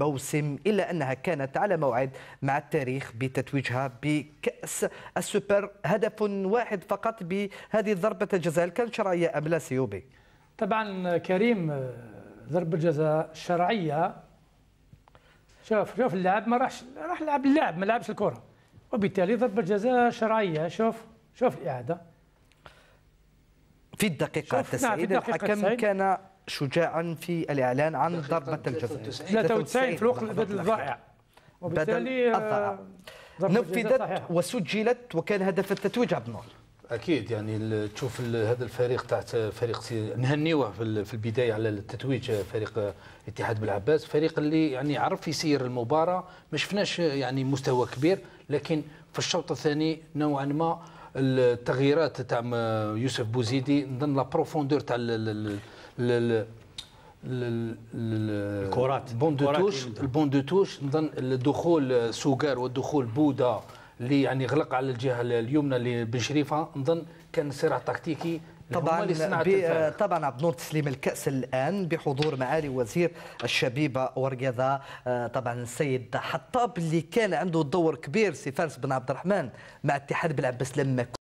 موسم إلا أنها كانت على موعد مع التاريخ بتتويجها بكأس السوبر هدف واحد فقط بهذه ضربة الجزاء كانت شرعية أم لا سيوبي طبعا كريم آه، ضربة جزاء شرعية شوف شوف اللاعب ما راحش راح لعب اللاعب ما لعبش الكرة وبالتالي ضربة جزاء شرعية شوف شوف الإعادة في الدقيقة التسعين نعم، الحكم كان شجاعا في الإعلان عن ضربة الجزاء 93 في الوقت بدل الضائع وبالتالي نفذت وسجلت وكان هدف التتويج عبد النور اكيد يعني تشوف هذا الفريق تاع فريق نهنيوه في البدايه على التتويج آه، فريق آه، اتحاد بالعباس فريق اللي يعني عرف يسير المباراه ما شفناش آه، يعني مستوى كبير لكن في الشوط الثاني نوعا ما التغييرات تاع يوسف بوزيدي نظن لا بروفوندور تاع الكرات البون دو توش البون دو توش نظن الدخول سوكار والدخول بودا اللي يعني غلق على الجهه اليمنى اللي بن شريفه نظن كان صراع تكتيكي طبعا آه، طبعا عبد النور تسليم الكاس الان بحضور معالي وزير الشبيبه والرياضه آه، طبعا السيد حطاب اللي كان عنده دور كبير سي فارس بن عبد الرحمن مع اتحاد بن عباس لما